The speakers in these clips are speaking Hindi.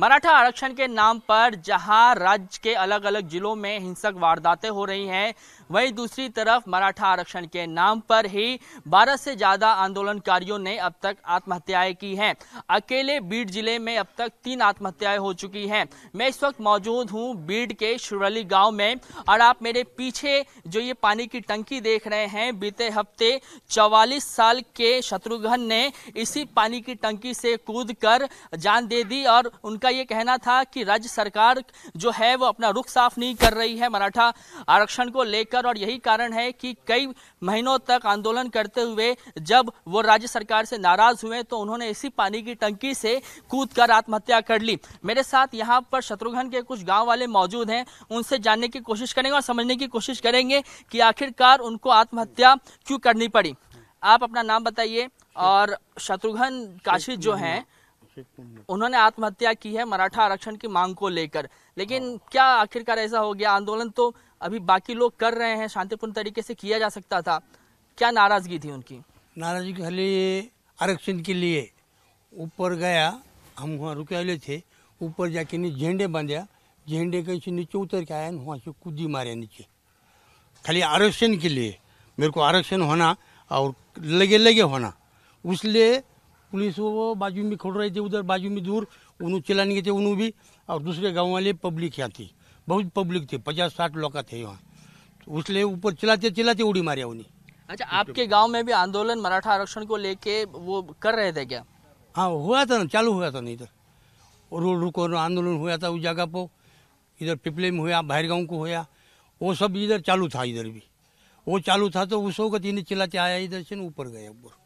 मराठा आरक्षण के नाम पर जहां राज्य के अलग अलग जिलों में हिंसक वारदातें हो रही हैं वहीं दूसरी तरफ मराठा आरक्षण के नाम पर ही 12 से ज्यादा आंदोलनकारियों ने अब तक आत्महत्याएं की हैं अकेले बीड जिले में अब तक तीन आत्महत्याएं हो चुकी हैं मैं इस वक्त मौजूद हूं बीड के शिवरली गाँव में और आप मेरे पीछे जो ये पानी की टंकी देख रहे हैं बीते हफ्ते चौवालीस साल के शत्रुघ्न ने इसी पानी की टंकी से कूद कर जान दे दी और उनका उनका यह कहना था कि राज्य सरकार जो है वो अपना रुख साफ नहीं कर रही है मराठा आरक्षण को लेकर और यही कारण है कि कई महीनों तक आंदोलन करते हुए जब वो राज्य सरकार से नाराज हुए तो उन्होंने इसी पानी की टंकी से कूद कर आत्महत्या कर ली मेरे साथ यहाँ पर शत्रुघ्न के कुछ गाँव वाले मौजूद हैं उनसे जानने की कोशिश करेंगे और समझने की कोशिश करेंगे कि आखिरकार उनको आत्महत्या क्यों करनी पड़ी आप अपना नाम बताइए और शत्रुघ्न काशी जो हैं उन्होंने आत्महत्या की है मराठा आरक्षण की मांग को लेकर लेकिन हाँ। क्या आखिरकार ऐसा हो गया आंदोलन तो अभी बाकी लोग कर रहे हैं शांतिपूर्ण तरीके से किया जा सकता था क्या नाराजगी थी उनकी नाराजगी खाली आरक्षण के लिए ऊपर गया हम वहाँ रुके थे ऊपर जाके नीचे झंडे बांधा झंडे कैसे नीचे उतर के आया वहाँ से कूदी मारे नीचे खाली आरक्षण के लिए मेरे को आरक्षण होना और लगे लगे होना उसलिए पुलिस वो बाजू में खोल रहे थे उधर बाजू में दूर उन्होंने चलाने गए थे उन्होंने भी और दूसरे गाँव वाले पब्लिक यहाँ थी बहुत पब्लिक थी पचास साठ लोग थे वहाँ तो उसलिए ऊपर चलाते चलाते उड़ी मारे उन्हें अच्छा आपके गांव में भी आंदोलन मराठा आरक्षण को लेके वो कर रहे थे क्या हाँ हुआ था ना चालू हुआ था ना इधर रोड रुको आंदोलन हुआ था उस जगह पर इधर पिपले में हुआ बाहर गाँव को हुआ वो सब इधर चालू था इधर भी वो चालू था तो उस वक्त इन्हें चिल्लाते आया इधर से ऊपर गया ऊपर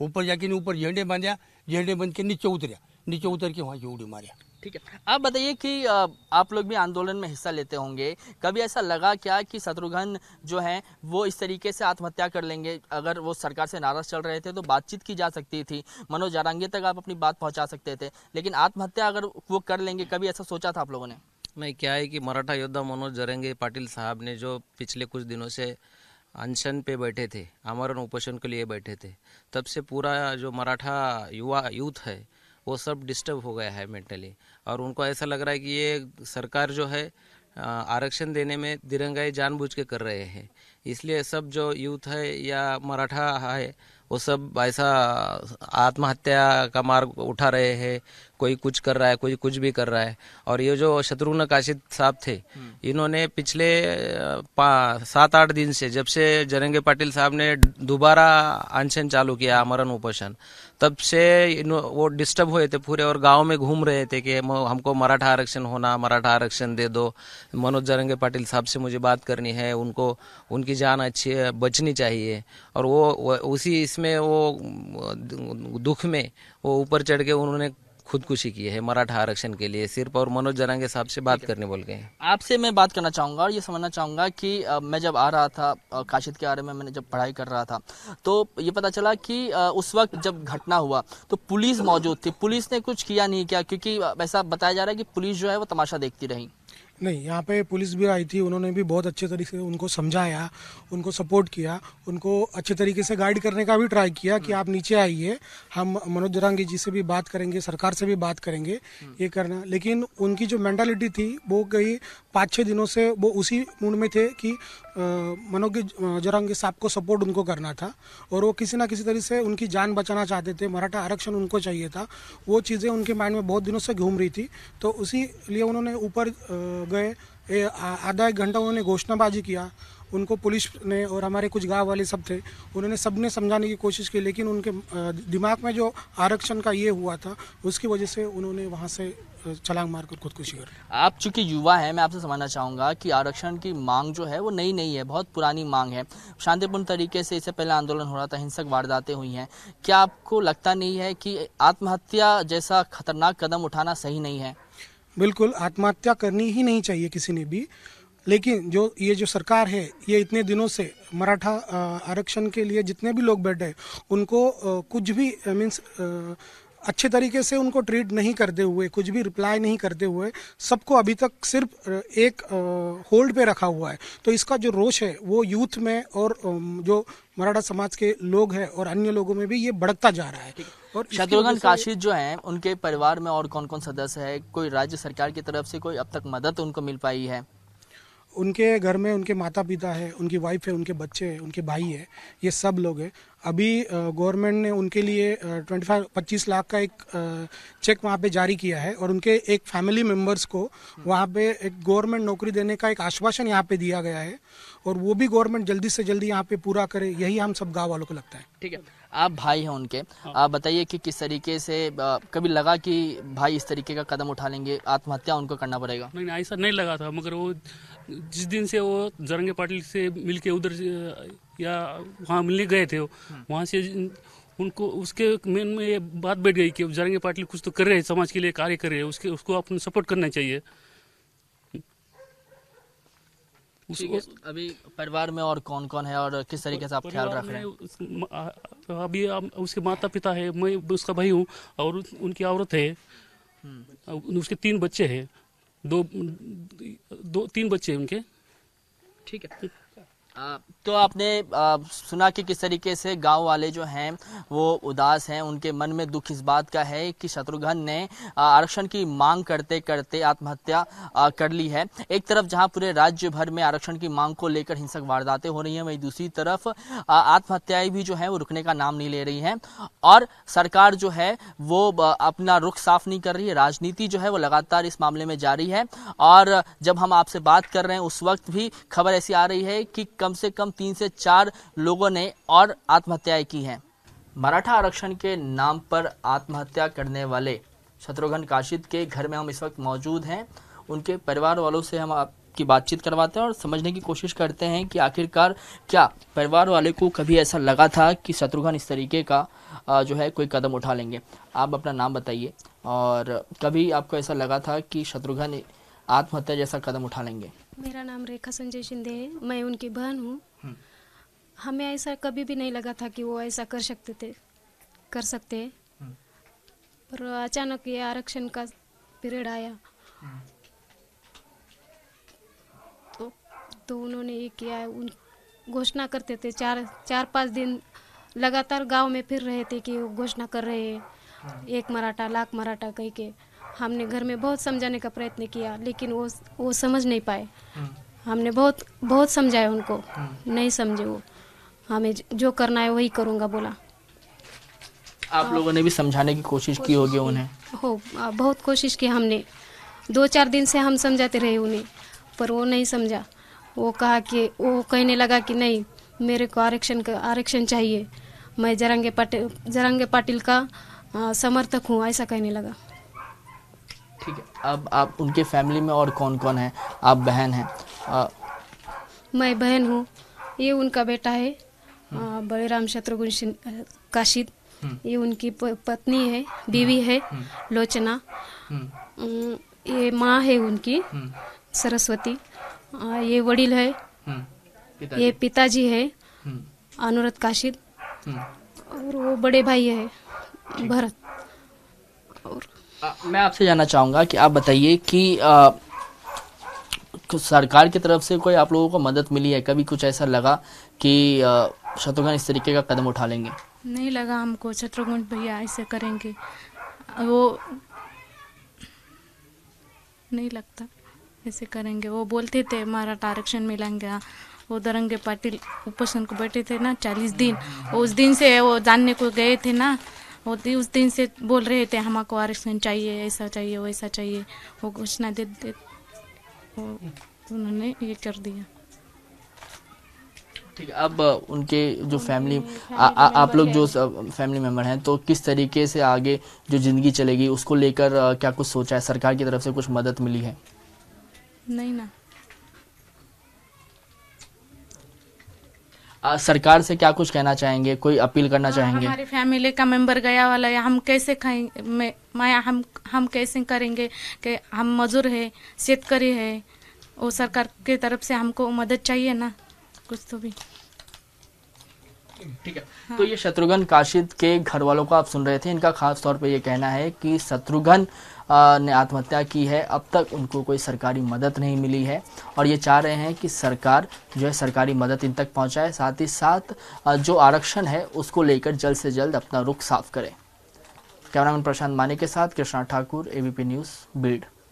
ऊपर जाके ने ऊपर झेंडे बांध्या झेंडे बांध के नीचे उतरिया नीचे उतर के वहाँ की उड़ी मारिया ठीक है आप बताइए कि आप लोग भी आंदोलन में हिस्सा लेते होंगे कभी ऐसा लगा क्या कि शत्रुघ्न जो है वो इस तरीके से आत्महत्या कर लेंगे अगर वो सरकार से नाराज चल रहे थे तो बातचीत की जा सकती थी मनोज जारांगे तक आप अपनी बात पहुंचा सकते थे लेकिन आत्महत्या अगर वो कर लेंगे कभी ऐसा सोचा था आप लोगों ने नहीं क्या है कि मराठा योद्धा मनोज जरेंगे पाटिल साहब ने जो पिछले कुछ दिनों से अनशन पे बैठे थे आमरण उपोषण के लिए बैठे थे तब से पूरा जो मराठा युवा यूथ है वो सब डिस्टर्ब हो गया है मेंटली और उनको ऐसा लग रहा है कि ये सरकार जो है आरक्षण देने में दिरंगाई जानबूझ के कर रहे हैं इसलिए सब जो यूथ है या मराठा है वो सब ऐसा आत्महत्या का मार्ग उठा रहे हैं कोई कुछ कर रहा है कोई कुछ भी कर रहा है और ये जो शत्रुघ्न काशिद साहब थे हम्म। इन्होंने पिछले सात आठ दिन से जब से जरंगे पाटिल साहब ने दोबारा अनशन चालू किया अमरण उपोषण तब से वो डिस्टर्ब हुए थे पूरे और गांव में घूम रहे थे कि हमको मराठा आरक्षण होना मराठा आरक्षण दे दो मनोज जरंगे पाटिल साहब से मुझे बात करनी है उनको उनकी जान अच्छी बचनी चाहिए और वो उसी इसमें वो दुख में वो ऊपर चढ़ के उन्होंने खुदकुशी की है मराठा आरक्षण के लिए सिर्फ और मनोज जरांगे साहब से बात करने बोल गए आपसे मैं बात करना चाहूँगा और ये समझना चाहूँगा कि मैं जब आ रहा था काशिद के बारे में मैंने जब पढ़ाई कर रहा था तो ये पता चला कि उस वक्त जब घटना हुआ तो पुलिस मौजूद थी पुलिस ने कुछ किया नहीं किया क्योंकि ऐसा बताया जा रहा है कि पुलिस जो है वो तमाशा देखती रही नहीं यहाँ पे पुलिस भी आई थी उन्होंने भी बहुत अच्छे तरीके से उनको समझाया उनको सपोर्ट किया उनको अच्छे तरीके से गाइड करने का भी ट्राई किया कि आप नीचे आइए हम मनोज जरांगी जी से भी बात करेंगे सरकार से भी बात करेंगे ये करना लेकिन उनकी जो मैंटालिटी थी वो कई पाँच छः दिनों से वो उसी मूड में थे कि मनोज जरांगी साहब को सपोर्ट उनको करना था और वो किसी ना किसी तरीके से उनकी जान बचाना चाहते थे मराठा आरक्षण उनको चाहिए था वो चीज़ें उनके माइंड में बहुत दिनों से घूम रही थी तो उसी लिए उन्होंने ऊपर गए आधा एक घंटा उन्होंने घोषणाबाजी किया उनको पुलिस ने और हमारे कुछ गांव वाले सब थे उन्होंने सब ने समझाने की कोशिश की लेकिन उनके दिमाग में जो आरक्षण का ये हुआ था उसकी वजह से उन्होंने वहाँ से छलांग मारकर खुदकुशी कर आप चूंकि युवा हैं मैं आपसे समझना चाहूँगा कि आरक्षण की मांग जो है वो नई नहीं है बहुत पुरानी मांग है शांतिपूर्ण तरीके से इससे पहले आंदोलन हो रहा था हिंसक वारदातें हुई हैं क्या आपको लगता नहीं है कि आत्महत्या जैसा खतरनाक कदम उठाना सही नहीं है बिल्कुल आत्महत्या करनी ही नहीं चाहिए किसी ने भी लेकिन जो ये जो सरकार है ये इतने दिनों से मराठा आरक्षण के लिए जितने भी लोग बैठे हैं उनको कुछ भी मीन्स अच्छे तरीके से उनको ट्रीट नहीं करते हुए कुछ भी रिप्लाई नहीं करते हुए सबको अभी तक सिर्फ एक होल्ड पे रखा हुआ है तो इसका जो रोष है वो यूथ में और जो मराठा समाज के लोग हैं और अन्य लोगों में भी ये बढ़ता जा रहा है और शत्रुघ्न काशी जो है उनके परिवार में और कौन कौन सदस्य है कोई राज्य सरकार की तरफ से कोई अब तक मदद उनको मिल पाई है उनके घर में उनके माता पिता है उनकी वाइफ है उनके बच्चे हैं उनके भाई है ये सब लोग हैं अभी गवर्नमेंट ने उनके लिए ट्वेंटी फाइव पच्चीस लाख का एक चेक वहाँ पे जारी किया है और उनके एक फैमिली मेम्बर्स को वहाँ पे एक गवर्नमेंट नौकरी देने का एक आश्वासन यहाँ पे दिया गया है और वो भी गवर्नमेंट जल्दी से जल्दी यहाँ पे पूरा करे यही हम सब गाँव वालों को लगता है ठीक है आप भाई हैं उनके हाँ। आप बताइए कि किस तरीके से कभी लगा कि भाई इस तरीके का कदम उठा लेंगे आत्महत्या उनको करना पड़ेगा नहीं ऐसा नहीं लगा था मगर वो जिस दिन से वो जरंगे पाटिल से मिलके उधर या वहाँ मिलने गए थे वहाँ से उनको उसके मेन में ये बात बैठ गई कि जरंगे पाटिल कुछ तो कर रहे हैं समाज के लिए कार्य कर रहे हैं उसके उसको अपन सपोर्ट करना चाहिए उस, अभी परिवार में और कौन कौन है और किस तरीके से आप ख्याल रख रहे हैं तो अभी उसके माता पिता है मैं उसका भाई हूँ और उनकी औरत है हम्म। उसके तीन बच्चे हैं दो दो तीन बच्चे हैं उनके ठीक है तो आपने सुना कि किस तरीके से गांव वाले जो हैं वो उदास हैं उनके मन में दुख इस बात का है कि शत्रुघ्न ने आरक्षण की मांग करते करते आत्महत्या कर ली है एक तरफ जहां पूरे राज्य भर में आरक्षण की मांग को लेकर हिंसक वारदातें हो रही हैं वहीं दूसरी तरफ आत्महत्याएं भी जो हैं वो रुकने का नाम नहीं ले रही हैं और सरकार जो है वो अपना रुख साफ नहीं कर रही है राजनीति जो है वो लगातार इस मामले में जारी है और जब हम आपसे बात कर रहे हैं उस वक्त भी खबर ऐसी आ रही है कि कम से कम तीन से चार लोगों ने और आत्महत्याएं की हैं मराठा आरक्षण के नाम पर आत्महत्या करने वाले शत्रुघ्न काशिद के घर में हम इस वक्त मौजूद हैं उनके परिवार वालों से हम आपकी बातचीत करवाते हैं और समझने की कोशिश करते हैं कि आखिरकार क्या परिवार वाले को कभी ऐसा लगा था कि शत्रुघ्न इस तरीके का जो है कोई कदम उठा लेंगे आप अपना नाम बताइए और कभी आपको ऐसा लगा था कि शत्रुघ्न आत्महत्या जैसा कदम उठा लेंगे मेरा नाम रेखा संजय शिंदे है मैं उनकी बहन हूँ हम्म। हमें ऐसा कभी भी नहीं लगा था कि वो ऐसा कर सकते थे कर सकते हैं हम्म। पर अचानक ये आरक्षण का पीरियड आया हम्म। तो तो उन्होंने ये किया उन घोषणा करते थे चार चार पांच दिन लगातार गांव में फिर रहे थे कि वो घोषणा कर रहे हैं एक मराठा लाख मराठा कह के हमने घर में बहुत समझाने का प्रयत्न किया लेकिन वो वो समझ नहीं पाए हमने बहुत बहुत समझाया उनको नहीं समझे वो हमें जो करना है वही करूँगा बोला आप हाँ। लोगों ने भी समझाने की कोशिश, कोशिश की होगी उन्हें हो बहुत कोशिश की हमने दो चार दिन से हम समझाते रहे उन्हें पर वो नहीं समझा वो कहा कि वो कहने लगा कि नहीं मेरे को आरक्षण का आरक्षण चाहिए मैं जरंगे पाटिल जरंगे पाटिल का समर्थक हूँ ऐसा कहने लगा ठीक है अब आप उनके फैमिली में और कौन कौन है आप बहन हैं मैं बहन हूँ ये उनका बेटा है हम्म। बड़े राम शत्रुघ्न काशिद हम्म। ये उनकी पत्नी है बीवी हम्म। है लोचना ये माँ है उनकी सरस्वती ये वडिल है ये पिताजी है अनुरत काशिद और वो बड़े भाई है भरत और आ, मैं आपसे जानना चाहूँगा कि आप बताइए कि आ, सरकार की तरफ से कोई आप लोगों को मदद मिली है कभी कुछ ऐसा लगा कि शत्रुघ्न इस तरीके का कदम उठा लेंगे नहीं लगा हमको शत्रुघ्न भैया ऐसे करेंगे वो नहीं लगता ऐसे करेंगे वो बोलते थे हमारा आरक्षण मिलेंगे वो दरंगे पाटिल उपोषण को बैठे थे ना चालीस दिन उस दिन से वो जानने को गए थे ना वो उस दिन से बोल रहे थे हमको आरक्षण चाहिए ऐसा चाहिए वैसा चाहिए वो घोषणा दे दे वो उन्होंने ये कर दिया ठीक अब उनके जो फैमिली आ, आ, आप लोग जो फैमिली मेंबर हैं तो किस तरीके से आगे जो ज़िंदगी चलेगी उसको लेकर क्या कुछ सोचा है सरकार की तरफ से कुछ मदद मिली है नहीं ना सरकार से क्या कुछ कहना चाहेंगे कोई अपील करना आ, हाँ, चाहेंगे हमारी फैमिली का मेंबर गया वाला है हम कैसे खाएंगे माया हम हम कैसे करेंगे कि हम मजदूर है शेतकारी है वो सरकार की तरफ से हमको मदद चाहिए ना कुछ तो भी ठीक है हाँ। तो ये शत्रुघ्न काशिद के घर वालों को आप सुन रहे थे इनका खास तौर पे ये कहना है कि शत्रुघ्न ने आत्महत्या की है अब तक उनको कोई सरकारी मदद नहीं मिली है और ये चाह रहे हैं कि सरकार जो है सरकारी मदद इन तक पहुंचाए साथ ही साथ जो आरक्षण है उसको लेकर जल्द से जल्द अपना रुख साफ करें कैमरामैन प्रशांत माने के साथ कृष्णा ठाकुर एबीपी न्यूज़ बीड